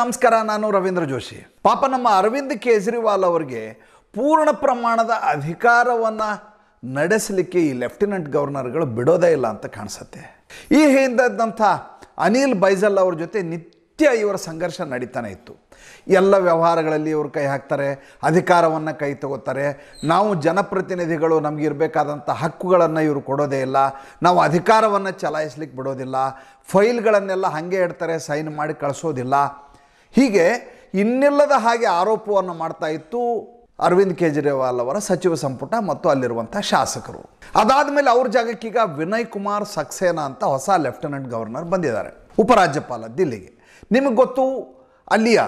ನಮಸ್ಕಾರ ನಾನು ರವೀಂದ್ರ ಜೋಶಿ ಪಾಪ ನಮ್ಮ ಅರವಿಂದ್ ಕೇಜ್ರಿವಾಲ್ ಅವರಿಗೆ ಪೂರ್ಣ ಪ್ರಮಾಣದ ಅಧಿಕಾರವನ್ನು ನಡೆಸಲಿಕ್ಕೆ ಈ ಲೆಫ್ಟಿನೆಂಟ್ ಗವರ್ನರ್ಗಳು ಬಿಡೋದೇ ಇಲ್ಲ ಅಂತ ಕಾಣಿಸುತ್ತೆ ಈ ಹಿಂದದಂಥ ಅನಿಲ್ ಬೈಜಲ್ ಅವ್ರ ಜೊತೆ ನಿತ್ಯ ಇವರ ಸಂಘರ್ಷ ನಡೀತಾನೆ ಇತ್ತು ಎಲ್ಲ ವ್ಯವಹಾರಗಳಲ್ಲಿ ಇವರು ಕೈ ಹಾಕ್ತಾರೆ ಅಧಿಕಾರವನ್ನು ಕೈ ತಗೋತಾರೆ ನಾವು ಜನಪ್ರತಿನಿಧಿಗಳು ನಮಗಿರಬೇಕಾದಂಥ ಹಕ್ಕುಗಳನ್ನು ಇವರು ಕೊಡೋದೇ ಇಲ್ಲ ನಾವು ಅಧಿಕಾರವನ್ನು ಚಲಾಯಿಸ್ಲಿಕ್ಕೆ ಬಿಡೋದಿಲ್ಲ ಫೈಲ್ಗಳನ್ನೆಲ್ಲ ಹಾಗೆ ಇಡ್ತಾರೆ ಸೈನ್ ಮಾಡಿ ಕಳಿಸೋದಿಲ್ಲ ಹೀಗೆ ಇನ್ನಿಲ್ಲದ ಹಾಗೆ ಆರೋಪವನ್ನು ಮಾಡ್ತಾ ಇತ್ತು ಅರವಿಂದ್ ಕೇಜ್ರಿವಾಲ್ ಅವರ ಸಚಿವ ಸಂಪುಟ ಮತ್ತು ಅಲ್ಲಿರುವಂಥ ಶಾಸಕರು ಅದಾದ ಮೇಲೆ ಅವ್ರ ಜಾಗಕ್ಕೀಗ ವಿನಯ್ ಕುಮಾರ್ ಸಕ್ಸೇನಾ ಅಂತ ಹೊಸ ಲೆಫ್ಟಿನೆಂಟ್ ಗವರ್ನರ್ ಬಂದಿದ್ದಾರೆ ಉಪರಾಜ್ಯಪಾಲ ದಿಲ್ಲಿಗೆ ನಿಮಗೆ ಗೊತ್ತು ಅಲ್ಲಿಯ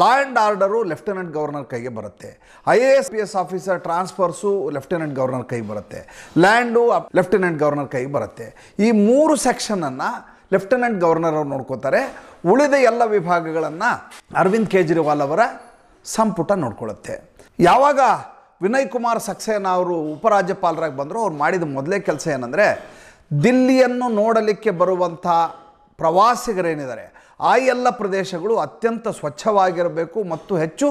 law and order lieutenant governor ಕೈಗೆ ಬರುತ್ತೆ I A S P S officer transfers lieutenant governor ಕೈಗೆ ಬರುತ್ತೆ ಲ್ಯಾಂಡು ಲೆಫ್ಟಿನೆಂಟ್ ಗವರ್ನರ್ ಕೈಗೆ ಬರುತ್ತೆ ಈ ಮೂರು ಸೆಕ್ಷನನ್ನು ಲೆಫ್ಟಿನೆಂಟ್ ಗವರ್ನರ್ ಅವರು ನೋಡ್ಕೋತಾರೆ ಉಳಿದ ಎಲ್ಲ ವಿಭಾಗಗಳನ್ನು ಅರವಿಂದ್ ಕೇಜ್ರಿವಾಲ್ ಅವರ ಸಂಪುಟ ನೋಡ್ಕೊಳ್ಳುತ್ತೆ ಯಾವಾಗ ವಿನಯ್ ಕುಮಾರ್ ಸಕ್ಸೇನಾ ಅವರು ಉಪರಾಜ್ಯಪಾಲರಾಗಿ ಬಂದರು ಅವ್ರು ಮಾಡಿದ ಮೊದಲೇ ಕೆಲಸ ಏನಂದರೆ ದಿಲ್ಲಿಯನ್ನು ನೋಡಲಿಕ್ಕೆ ಬರುವಂಥ ಪ್ರವಾಸಿಗರೇನಿದ್ದಾರೆ ಆ ಎಲ್ಲ ಪ್ರದೇಶಗಳು ಅತ್ಯಂತ ಸ್ವಚ್ಛವಾಗಿರಬೇಕು ಮತ್ತು ಹೆಚ್ಚು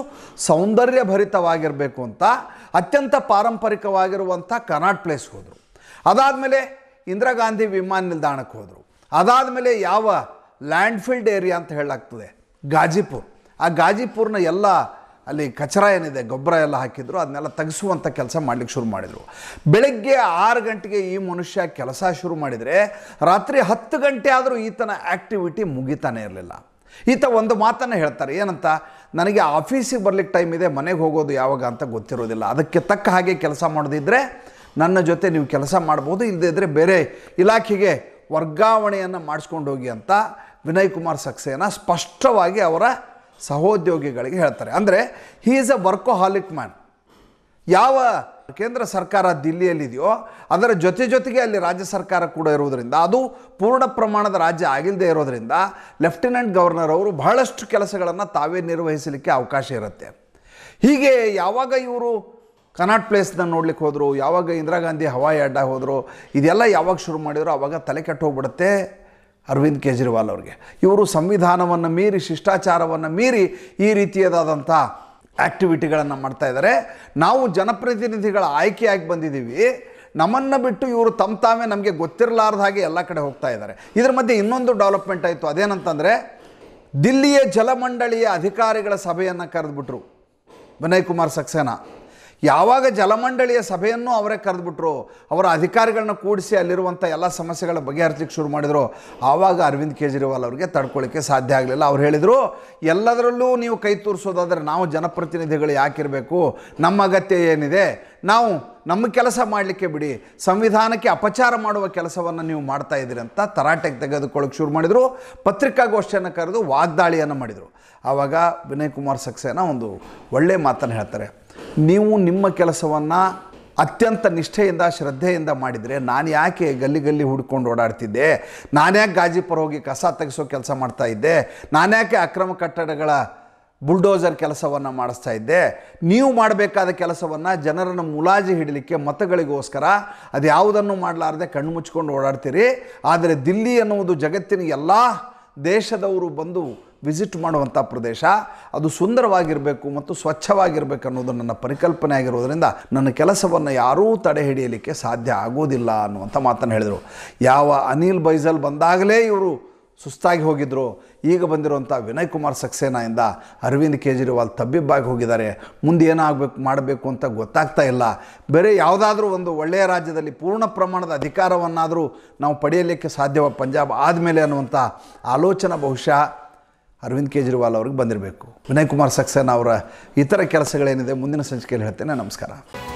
ಸೌಂದರ್ಯಭರಿತವಾಗಿರಬೇಕು ಅಂತ ಅತ್ಯಂತ ಪಾರಂಪರಿಕವಾಗಿರುವಂಥ ಕನಾಟ್ ಪ್ಲೇಸ್ಗೆ ಹೋದರು ಅದಾದಮೇಲೆ ಇಂದಿರಾ ಗಾಂಧಿ ವಿಮಾನ ನಿಲ್ದಾಣಕ್ಕೆ ಹೋದರು ಅದಾದ ಮೇಲೆ ಯಾವ ಲ್ಯಾಂಡ್ಫೀಲ್ಡ್ ಏರಿಯಾ ಅಂತ ಹೇಳಲಾಗ್ತದೆ ಗಾಜಿಪುರ್ ಆ ಗಾಜಿಪುರ್ನ ಎಲ್ಲ ಅಲ್ಲಿ ಕಚರ ಏನಿದೆ ಗೊಬ್ಬರ ಎಲ್ಲ ಹಾಕಿದ್ರು ಅದನ್ನೆಲ್ಲ ತೆಗೆಸುವಂಥ ಕೆಲಸ ಮಾಡಲಿಕ್ಕೆ ಶುರು ಮಾಡಿದರು ಬೆಳಗ್ಗೆ ಆರು ಗಂಟೆಗೆ ಈ ಮನುಷ್ಯ ಕೆಲಸ ಶುರು ಮಾಡಿದರೆ ರಾತ್ರಿ ಹತ್ತು ಗಂಟೆ ಆದರೂ ಈತನ ಆ್ಯಕ್ಟಿವಿಟಿ ಮುಗಿತಾನೆ ಇರಲಿಲ್ಲ ಈತ ಒಂದು ಮಾತನ್ನು ಹೇಳ್ತಾರೆ ಏನಂತ ನನಗೆ ಆಫೀಸಿಗೆ ಬರಲಿಕ್ಕೆ ಟೈಮ್ ಇದೆ ಮನೆಗೆ ಹೋಗೋದು ಯಾವಾಗ ಅಂತ ಗೊತ್ತಿರೋದಿಲ್ಲ ಅದಕ್ಕೆ ತಕ್ಕ ಹಾಗೆ ಕೆಲಸ ಮಾಡೋದಿದ್ದರೆ ನನ್ನ ಜೊತೆ ನೀವು ಕೆಲಸ ಮಾಡ್ಬೋದು ಇಲ್ಲದೇ ಇದ್ದರೆ ಬೇರೆ ಇಲಾಖೆಗೆ ವರ್ಗಾವಣೆಯನ್ನು ಮಾಡಿಸ್ಕೊಂಡು ಹೋಗಿ ಅಂತ ವಿನಯ್ ಕುಮಾರ್ ಸಕ್ಸೇನಾ ಸ್ಪಷ್ಟವಾಗಿ ಅವರ ಸಹೋದ್ಯೋಗಿಗಳಿಗೆ ಹೇಳ್ತಾರೆ ಅಂದರೆ he is a workaholic man ಯಾವ ಕೇಂದ್ರ ಸರ್ಕಾರ ದಿಲ್ಲಿಯಲ್ಲಿದೆಯೋ ಅದರ ಜೊತೆ ಜೊತೆಗೆ ಅಲ್ಲಿ ರಾಜ್ಯ ಸರ್ಕಾರ ಕೂಡ ಇರುವುದರಿಂದ ಅದು ಪೂರ್ಣ ಪ್ರಮಾಣದ ರಾಜ್ಯ ಆಗಿಲ್ಲದೆ ಇರೋದರಿಂದ ಲೆಫ್ಟಿನೆಂಟ್ ಗವರ್ನರ್ ಅವರು ಬಹಳಷ್ಟು ಕೆಲಸಗಳನ್ನು ತಾವೇ ನಿರ್ವಹಿಸಲಿಕ್ಕೆ ಅವಕಾಶ ಇರುತ್ತೆ ಹೀಗೆ ಯಾವಾಗ ಇವರು ಕನಾಟ್ ಪ್ಲೇಸ್ನ ನೋಡ್ಲಿಕ್ಕೆ ಹೋದರು ಯಾವಾಗ ಇಂದಿರಾ ಗಾಂಧಿ ಹವಾಯಿ ಅಡ್ಡ ಹೋದರು ಇದೆಲ್ಲ ಯಾವಾಗ ಶುರು ಮಾಡಿದ್ರು ಆವಾಗ ತಲೆ ಕೆಟ್ಟೋಗ್ಬಿಡುತ್ತೆ ಅರವಿಂದ್ ಕೇಜ್ರಿವಾಲ್ ಅವ್ರಿಗೆ ಇವರು ಸಂವಿಧಾನವನ್ನು ಮೀರಿ ಶಿಷ್ಟಾಚಾರವನ್ನು ಮೀರಿ ಈ ರೀತಿಯದಾದಂಥ ಆ್ಯಕ್ಟಿವಿಟಿಗಳನ್ನು ಮಾಡ್ತಾ ಇದ್ದಾರೆ ನಾವು ಜನಪ್ರತಿನಿಧಿಗಳ ಆಯ್ಕೆಯಾಗಿ ಬಂದಿದ್ದೀವಿ ನಮ್ಮನ್ನು ಬಿಟ್ಟು ಇವರು ತಮ್ಮ ತಾವೇ ನಮಗೆ ಗೊತ್ತಿರಲಾರ್ದ ಹಾಗೆ ಎಲ್ಲ ಕಡೆ ಹೋಗ್ತಾ ಇದ್ದಾರೆ ಇದ್ರ ಮಧ್ಯೆ ಇನ್ನೊಂದು ಡೆವಲಪ್ಮೆಂಟ್ ಆಯಿತು ಅದೇನಂತಂದರೆ ದಿಲ್ಲಿಯ ಜಲಮಂಡಳಿಯ ಅಧಿಕಾರಿಗಳ ಸಭೆಯನ್ನು ಕರೆದುಬಿಟ್ರು ವಿನಯ್ ಕುಮಾರ್ ಸಕ್ಸೇನಾ ಯಾವಾಗ ಜಲಮಂಡಳಿಯ ಸಭೆಯನ್ನು ಅವರೇ ಕರೆದುಬಿಟ್ರು ಅವರ ಅಧಿಕಾರಿಗಳನ್ನ ಕೂಡಿಸಿ ಅಲ್ಲಿರುವಂಥ ಎಲ್ಲ ಸಮಸ್ಯೆಗಳ ಬಗೆಹರಿಸಲಿಕ್ಕೆ ಶುರು ಮಾಡಿದರು ಆವಾಗ ಅರವಿಂದ್ ಕೇಜ್ರಿವಾಲ್ ಅವರಿಗೆ ತಡ್ಕೊಳ್ಳಿಕ್ಕೆ ಸಾಧ್ಯ ಆಗಲಿಲ್ಲ ಅವ್ರು ಹೇಳಿದರು ಎಲ್ಲದರಲ್ಲೂ ನೀವು ಕೈ ತೋರಿಸೋದಾದರೆ ನಾವು ಜನಪ್ರತಿನಿಧಿಗಳು ಯಾಕಿರಬೇಕು ನಮ್ಮ ಅಗತ್ಯ ಏನಿದೆ ನಾವು ನಮ್ಮ ಕೆಲಸ ಮಾಡಲಿಕ್ಕೆ ಬಿಡಿ ಸಂವಿಧಾನಕ್ಕೆ ಅಪಚಾರ ಮಾಡುವ ಕೆಲಸವನ್ನು ನೀವು ಮಾಡ್ತಾ ಇದ್ದೀರಿ ಅಂತ ತರಾಟೆಗೆ ತೆಗೆದುಕೊಳ್ಳೋಕೆ ಶುರು ಮಾಡಿದರು ಪತ್ರಿಕಾಗೋಷ್ಠಿಯನ್ನು ಕರೆದು ವಾಗ್ದಾಳಿಯನ್ನು ಮಾಡಿದರು ಆವಾಗ ವಿನಯ್ ಕುಮಾರ್ ಸಕ್ಸೇನಾ ಒಂದು ಒಳ್ಳೆಯ ಮಾತನ್ನು ಹೇಳ್ತಾರೆ ನೀವು ನಿಮ್ಮ ಕೆಲಸವನ್ನು ಅತ್ಯಂತ ನಿಷ್ಠೆಯಿಂದ ಶ್ರದ್ಧೆಯಿಂದ ಮಾಡಿದರೆ ನಾನು ಯಾಕೆ ಗಲ್ಲಿ ಗಲ್ಲಿ ಹುಡ್ಕೊಂಡು ಓಡಾಡ್ತಿದ್ದೆ ನಾನ್ಯಾಕೆ ಗಾಜಿಪುರ ಹೋಗಿ ಕಸ ತೆಗೆಸೋ ಕೆಲಸ ಮಾಡ್ತಾಯಿದ್ದೆ ನಾನ್ಯಾಕೆ ಅಕ್ರಮ ಕಟ್ಟಡಗಳ ಬುಲ್ಡೋಸರ್ ಕೆಲಸವನ್ನು ಮಾಡಿಸ್ತಾ ಇದ್ದೆ ನೀವು ಮಾಡಬೇಕಾದ ಕೆಲಸವನ್ನು ಜನರನ್ನು ಮುಲಾಜಿ ಹಿಡಲಿಕ್ಕೆ ಮತಗಳಿಗೋಸ್ಕರ ಅದು ಯಾವುದನ್ನು ಮಾಡಲಾರದೆ ಕಣ್ಣು ಮುಚ್ಕೊಂಡು ಓಡಾಡ್ತೀರಿ ಆದರೆ ದಿಲ್ಲಿ ಅನ್ನುವುದು ಜಗತ್ತಿನ ಎಲ್ಲ ದೇಶದವರು ಬಂದು ವಿಸಿಟ್ ಮಾಡುವಂಥ ಪ್ರದೇಶ ಅದು ಸುಂದರವಾಗಿರಬೇಕು ಮತ್ತು ಸ್ವಚ್ಛವಾಗಿರಬೇಕು ಅನ್ನೋದು ನನ್ನ ಪರಿಕಲ್ಪನೆ ಆಗಿರೋದರಿಂದ ನನ್ನ ಕೆಲಸವನ್ನು ಯಾರೂ ತಡೆ ಹಿಡಿಯಲಿಕ್ಕೆ ಸಾಧ್ಯ ಆಗೋದಿಲ್ಲ ಅನ್ನುವಂಥ ಮಾತನ್ನು ಹೇಳಿದರು ಯಾವ ಅನಿಲ್ ಬೈಜಲ್ ಬಂದಾಗಲೇ ಇವರು ಸುಸ್ತಾಗಿ ಹೋಗಿದ್ದರು ಈಗ ಬಂದಿರುವಂಥ ವಿನಯ್ ಕುಮಾರ್ ಸಕ್ಸೇನಾಯಿಂದ ಅರವಿಂದ್ ಕೇಜ್ರಿವಾಲ್ ತಬ್ಬಿಬ್ಬಾಗಿ ಹೋಗಿದ್ದಾರೆ ಮುಂದೆ ಏನಾಗಬೇಕು ಮಾಡಬೇಕು ಅಂತ ಗೊತ್ತಾಗ್ತಾ ಇಲ್ಲ ಬೇರೆ ಯಾವುದಾದ್ರೂ ಒಂದು ಒಳ್ಳೆಯ ರಾಜ್ಯದಲ್ಲಿ ಪೂರ್ಣ ಪ್ರಮಾಣದ ಅಧಿಕಾರವನ್ನಾದರೂ ನಾವು ಪಡೆಯಲಿಕ್ಕೆ ಸಾಧ್ಯವ ಪಂಜಾಬ್ ಆದಮೇಲೆ ಅನ್ನುವಂಥ ಆಲೋಚನೆ ಬಹುಶಃ ಅರವಿಂದ್ ಕೇಜ್ರಿವಾಲ್ ಅವ್ರಿಗೆ ಬಂದಿರಬೇಕು ವಿನಯ್ ಕುಮಾರ್ ಸಕ್ಸೇನಾ ಅವರ ಇತರ ಕೆಲಸಗಳೇನಿದೆ ಮುಂದಿನ ಸಂಚಿಕೆಯಲ್ಲಿ ಹೇಳ್ತೇನೆ ನಮಸ್ಕಾರ